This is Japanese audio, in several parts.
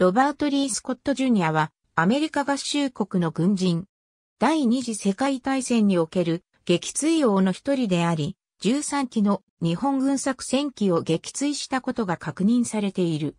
ロバート・リー・スコット・ジュニアは、アメリカ合衆国の軍人。第二次世界大戦における撃墜王の一人であり、13機の日本軍作戦機を撃墜したことが確認されている。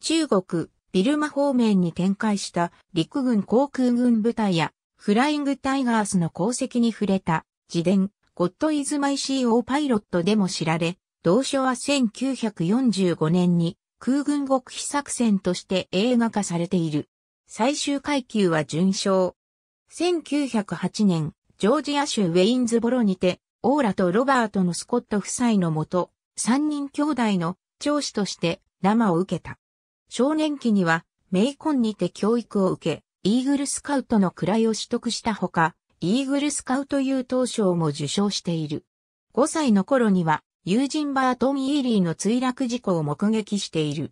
中国、ビルマ方面に展開した陸軍航空軍部隊やフライングタイガースの功績に触れた自伝ゴッドイズマイ CO パイロットでも知られ、同書は1945年に空軍極秘作戦として映画化されている。最終階級は準将。1908年、ジョージア州ウェインズボロにて、オーラとロバートのスコット夫妻のもと、三人兄弟の長子として生を受けた。少年期には、メイコンにて教育を受け、イーグルスカウトの位を取得したほか、イーグルスカウト優等賞も受賞している。5歳の頃には、友人バートン・イーリーの墜落事故を目撃している。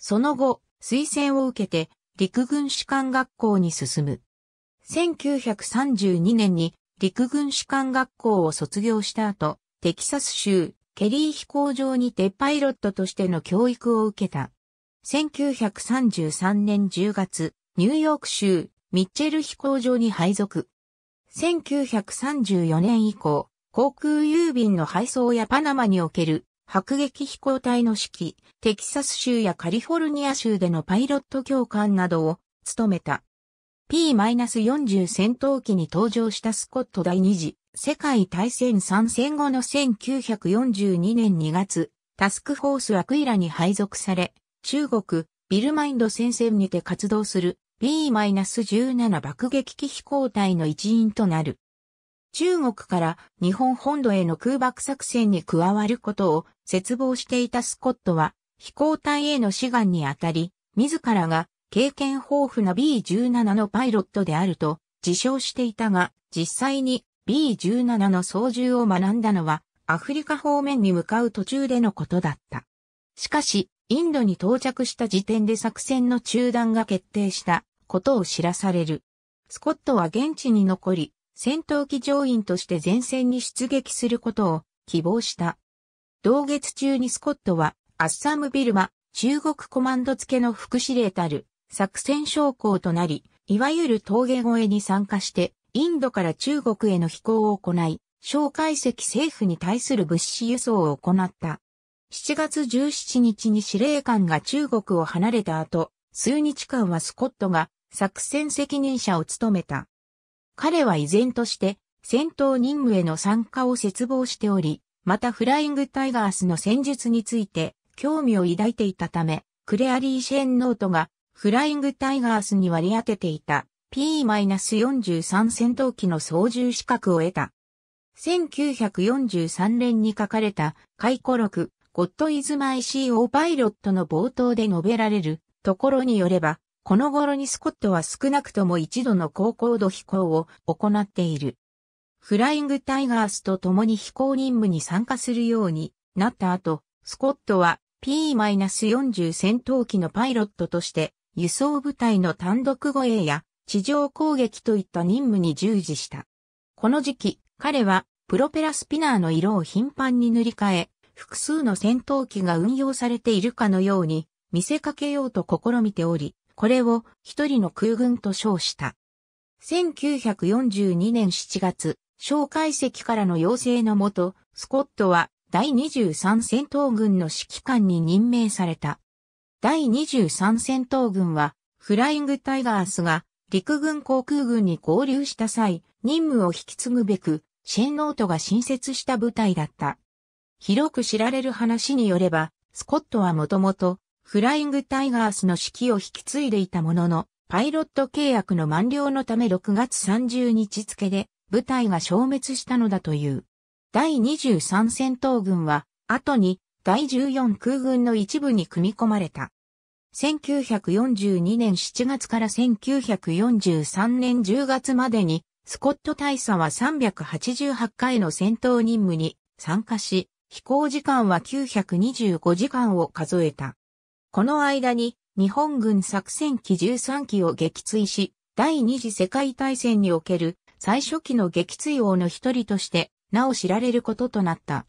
その後、推薦を受けて陸軍士官学校に進む。1932年に陸軍士官学校を卒業した後、テキサス州ケリー飛行場にてパイロットとしての教育を受けた。1933年10月、ニューヨーク州ミッチェル飛行場に配属。1934年以降、航空郵便の配送やパナマにおける迫撃飛行隊の指揮、テキサス州やカリフォルニア州でのパイロット教官などを務めた。P-40 戦闘機に登場したスコット第2次世界大戦参戦後の1942年2月、タスクフォースアクイラに配属され、中国、ビルマインド戦線にて活動する B-17 爆撃機飛行隊の一員となる。中国から日本本土への空爆作戦に加わることを絶望していたスコットは飛行隊への志願にあたり、自らが経験豊富な B17 のパイロットであると自称していたが、実際に B17 の操縦を学んだのはアフリカ方面に向かう途中でのことだった。しかし、インドに到着した時点で作戦の中断が決定したことを知らされる。スコットは現地に残り、戦闘機乗員として前線に出撃することを希望した。同月中にスコットはアッサムビルマ中国コマンド付けの副司令たる作戦将校となり、いわゆる峠越えに参加してインドから中国への飛行を行い、蒋介石政府に対する物資輸送を行った。7月17日に司令官が中国を離れた後、数日間はスコットが作戦責任者を務めた。彼は依然として戦闘任務への参加を切望しており、またフライングタイガースの戦術について興味を抱いていたため、クレアリー・シェンノートがフライングタイガースに割り当てていた P-43 戦闘機の操縦資格を得た。1943年に書かれた回顧録ゴッドイズマイ CO パイロットの冒頭で述べられるところによれば、この頃にスコットは少なくとも一度の高高度飛行を行っている。フライングタイガースと共に飛行任務に参加するようになった後、スコットは P-40 戦闘機のパイロットとして輸送部隊の単独護衛や地上攻撃といった任務に従事した。この時期、彼はプロペラスピナーの色を頻繁に塗り替え、複数の戦闘機が運用されているかのように見せかけようと試みており、これを一人の空軍と称した。1942年7月、蒋介石からの要請のもと、スコットは第23戦闘軍の指揮官に任命された。第23戦闘軍は、フライングタイガースが陸軍航空軍に合流した際、任務を引き継ぐべく、シェンノートが新設した部隊だった。広く知られる話によれば、スコットはもともとフライングタイガースの指揮を引き継いでいたものの、パイロット契約の満了のため6月30日付で部隊が消滅したのだという。第23戦闘軍は、後に第14空軍の一部に組み込まれた。1942年7月から1943年10月までに、スコット大佐は388回の戦闘任務に参加し、飛行時間は925時間を数えた。この間に日本軍作戦機13機を撃墜し、第二次世界大戦における最初期の撃墜王の一人としてなお知られることとなった。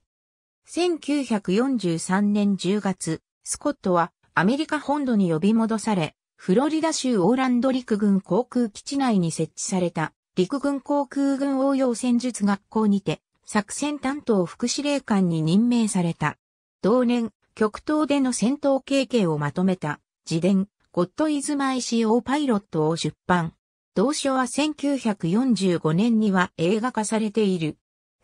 1943年10月、スコットはアメリカ本土に呼び戻され、フロリダ州オーランド陸軍航空基地内に設置された陸軍航空軍応用戦術学校にて作戦担当副司令官に任命された。同年、極東での戦闘経験をまとめた自伝、ゴッドイズマイオーパイロットを出版。同書は1945年には映画化されている。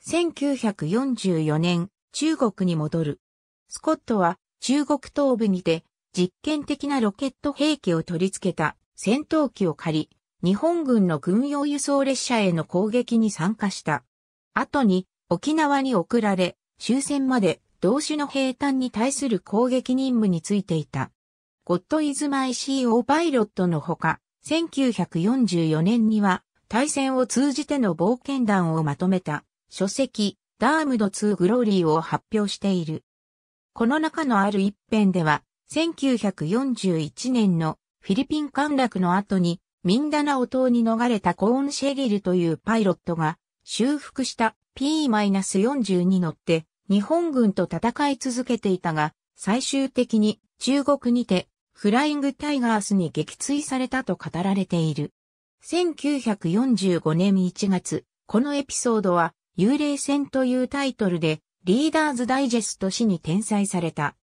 1944年、中国に戻る。スコットは中国東部にて実験的なロケット兵器を取り付けた戦闘機を借り、日本軍の軍用輸送列車への攻撃に参加した。後に沖縄に送られ終戦まで同種の兵隊に対する攻撃任務についていた。ゴッド・イズ・マイ・シー・オー・パイロットのほか、1944年には、対戦を通じての冒険談をまとめた、書籍、ダームド2グローリーを発表している。この中のある一編では、1941年のフィリピン陥落の後に、ミンダナオ島に逃れたコーン・シェリルというパイロットが、修復した P-42 乗って、日本軍と戦い続けていたが、最終的に中国にてフライングタイガースに撃墜されたと語られている。1945年1月、このエピソードは幽霊戦というタイトルでリーダーズダイジェスト誌に転載された。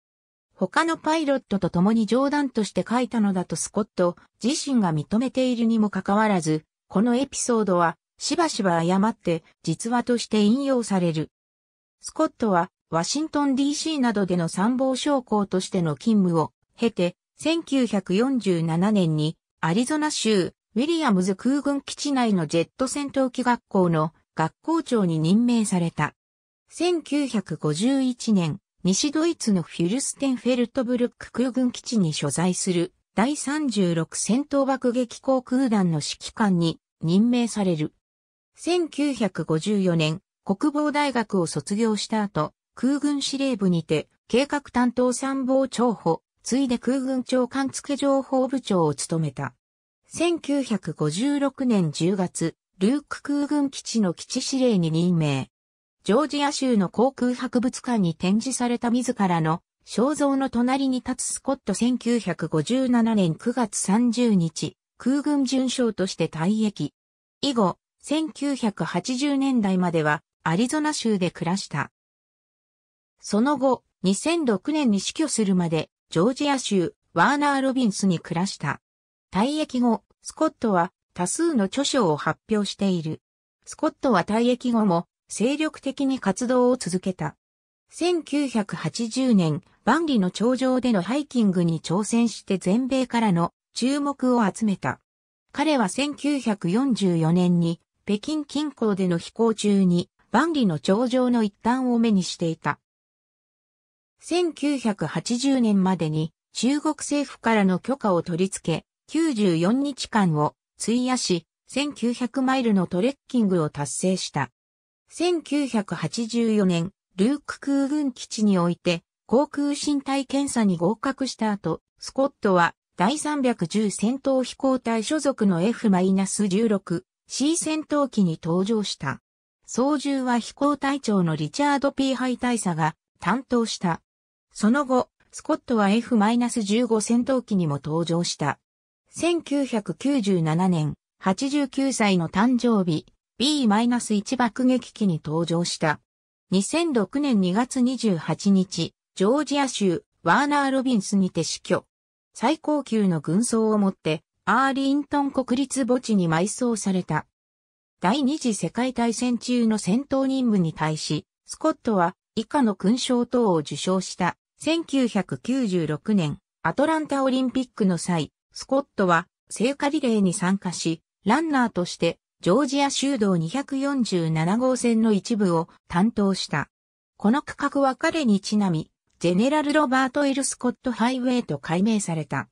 他のパイロットと共に冗談として書いたのだとスコット自身が認めているにもかかわらず、このエピソードはしばしば誤って実話として引用される。スコットは、ワシントン DC などでの参謀将校としての勤務を経て、1947年にアリゾナ州ウィリアムズ空軍基地内のジェット戦闘機学校の学校長に任命された。1951年、西ドイツのフィルステンフェルトブルック空軍基地に所在する第36戦闘爆撃航空団の指揮官に任命される。1954年、国防大学を卒業した後、空軍司令部にて、計画担当参謀長補、ついで空軍長官付情報部長を務めた。1956年10月、ルーク空軍基地の基地司令に任命。ジョージア州の航空博物館に展示された自らの肖像の隣に立つスコット1957年9月30日、空軍巡将として退役。以後、1980年代まではアリゾナ州で暮らした。その後、2006年に死去するまで、ジョージア州、ワーナー・ロビンスに暮らした。退役後、スコットは多数の著書を発表している。スコットは退役後も精力的に活動を続けた。1980年、万里の頂上でのハイキングに挑戦して全米からの注目を集めた。彼は1944年に北京近郊での飛行中に万里の長城の一端を目にしていた。1980年までに中国政府からの許可を取り付け、94日間を費やし、1900マイルのトレッキングを達成した。1984年、ルーク空軍基地において、航空身体検査に合格した後、スコットは第310戦闘飛行隊所属の F-16C 戦闘機に登場した。操縦は飛行隊長のリチャード・ P・ ハイ大佐が担当した。その後、スコットは F-15 戦闘機にも登場した。1997年、89歳の誕生日、B-1 爆撃機に登場した。2006年2月28日、ジョージア州、ワーナー・ロビンスにて死去。最高級の軍装を持って、アーリントン国立墓地に埋葬された。第二次世界大戦中の戦闘任務に対し、スコットは以下の勲章等を受賞した1996年アトランタオリンピックの際、スコットは聖火リレーに参加し、ランナーとしてジョージア州道247号線の一部を担当した。この区画は彼にちなみ、ジェネラル・ロバート・エル・スコット・ハイウェイと改名された。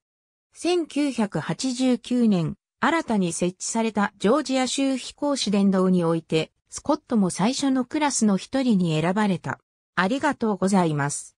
1989年、新たに設置されたジョージア州飛行士殿堂において、スコットも最初のクラスの一人に選ばれた。ありがとうございます。